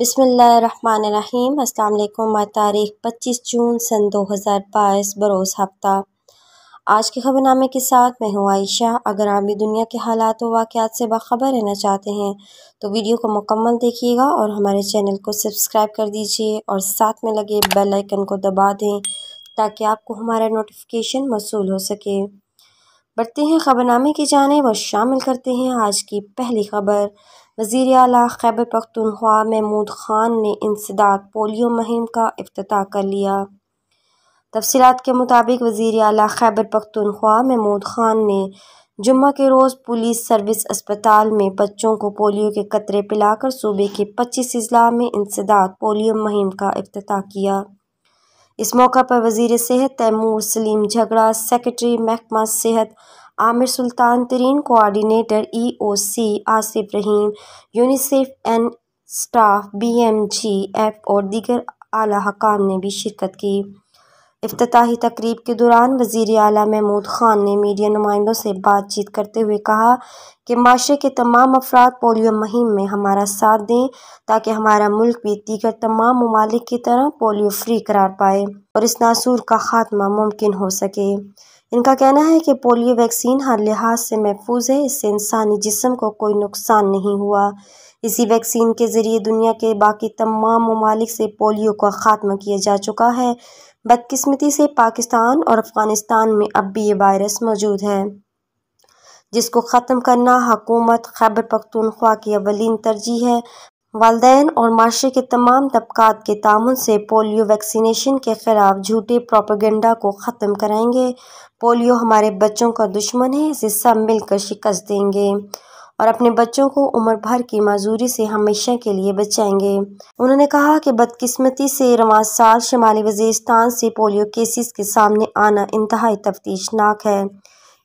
बिसमीम् अल्लाम तारीख पच्चीस जून सन दो हज़ार बाईस बरोज़ हफ्ता आज के खबरनामे के साथ मैं हूँ आयशा अगर आप भी दुनिया के हालात व वाक़ात से बाखबर रहना चाहते हैं तो वीडियो को मुकम्मल देखिएगा और हमारे चैनल को सब्सक्राइब कर दीजिए और साथ में लगे बेल आइकन को दबा दें ताकि आपको हमारा नोटिफिकेशन मौसू हो सके बढ़ते हैं खबरनामे की जाने और शामिल करते हैं आज की पहली खबर वजीर अला खैबर पख्तनख्वा महमूद खान ने इंसदाक पोलियो मुहिम का अफ्ताह कर लिया तफसीत के मुताबिक वजीर अला खैबर पख्तनख्वा महमूद खान ने जुम्मे के रोज़ पुलिस सर्विस अस्पताल में बच्चों को पोलियो के कतरे पिलाकर सूबे के पच्चीस अजला में इंसदाक पोलियो मुहिम का अफ्ताह किया इस मौका पर वजीर सेहत तैमूर सलीम झगड़ा सेक्रेटरी महकमा सेहत Aamir Sultan Tareen E O C Asif Rahim UNICEF and staff B M G F और दीगर अली हकाम ने भी शिरकत की अफ्ताही तकरीब के दौरान वजीर अली महमूद ख़ान ने मीडिया नुमाइंदों से बातचीत करते हुए कहा कि माशरे के तमाम अफराद पोलियो मुहिम में हमारा साथ दें ताकि हमारा मुल्क भी दीगर तमाम ममालिक की तरह पोलियो फ्री करार पाए और इस नासूर का खात्मा मुमकिन हो सके इनका कहना है कि पोलियो वैक्सीन हर लिहाज से महफूज है इससे इंसानी जिसम को कोई नुकसान नहीं हुआ इसी वैक्सीन के ज़रिए दुनिया के बाकी तमाम ममालिक से पोलियो का ख़ात्मा किया जा चुका है बदकिस्मती से पाकिस्तान और अफ़गानिस्तान में अब भी ये वायरस मौजूद है जिसको ख़त्म करना हकूमत खैबर पखतनख्वा की अवलिन तरजीह है वालदेन और माशरे के तमाम तबकात के तामन से पोलियो वैक्सीनेशन के ख़िलाफ़ झूठे प्रोपोगंडा को ख़त्म कराएंगे पोलियो हमारे बच्चों का दुश्मन है इसे सब मिलकर शिकस्त देंगे और अपने बच्चों को उम्र भर की मज़ूरी से हमेशा के लिए बचाएंगे उन्होंने कहा कि बदकिस्मती से रवा साल शुमाली वजीस्तान से पोलियो केसेस के सामने आना इंतहा तफ्तीशनाक है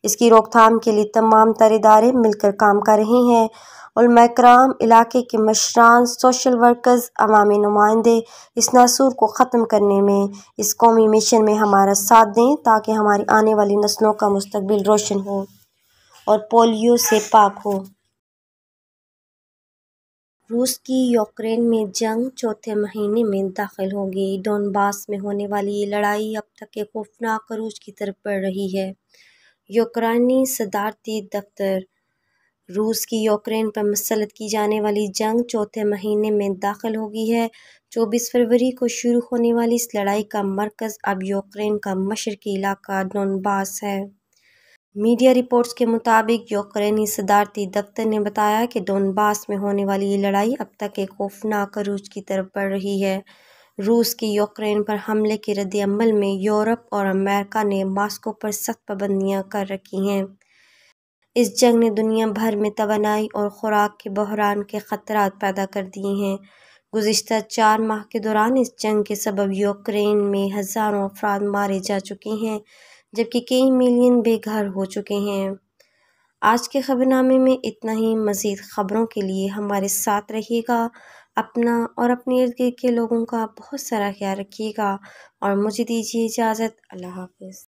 इसकी रोकथाम के लिए तमाम तर इदारे मिलकर काम कर रहे हैं उलमकराम इलाके के मशरान सोशल वर्कर्स अवामी नुमाइंदे इस नासूर को ख़त्म करने में इस कौमी मिशन में हमारा साथ दें ताकि हमारी आने वाली नस्लों का मुस्तबिल रोशन हो और पोलियो से पाक हो रूस की यूक्रेन में जंग चौथे महीने में दाखिल होगी डोनबास में होने वाली ये लड़ाई अब तक के खौफनाक रूस की तरफ बढ़ रही है यूक्रेनी सदारती दफ्तर रूस की यूक्रेन पर मसलत की जाने वाली जंग चौथे महीने में दाखिल हो गई है चौबीस फरवरी को शुरू होने वाली इस लड़ाई का मरकज़ अब यूक्रेन का मशरकी इलाका डोनबास है मीडिया रिपोर्ट्स के मुताबिक यूक्रेनी सदारती दफ्तर ने बताया कि डोनबास में होने वाली ये लड़ाई अब तक एक खौफनाक अरूज की तरफ बढ़ रही है रूस के यूक्रेन पर हमले के रद्दमल में यूरोप और अमेरिका ने मास्को पर सख्त पाबंदियाँ कर रखी हैं इस जंग ने दुनिया भर में तोानाई और ख़ुराक के बहरान के ख़तरा पैदा कर दिए हैं गुज्तर चार माह के दौरान इस जंग के सबब यूक्रेन में हज़ारों अफराद मारे जा चुके हैं जबकि कई मिलियन बेघर हो चुके हैं आज के खबरनामे में इतना ही मज़ीद ख़बरों के लिए हमारे साथ रहिएगा अपना और अपने इर्द गिर्द के लोगों का बहुत सारा ख्याल रखिएगा और मुझे दीजिए इजाज़त अल्लाह हाफिज़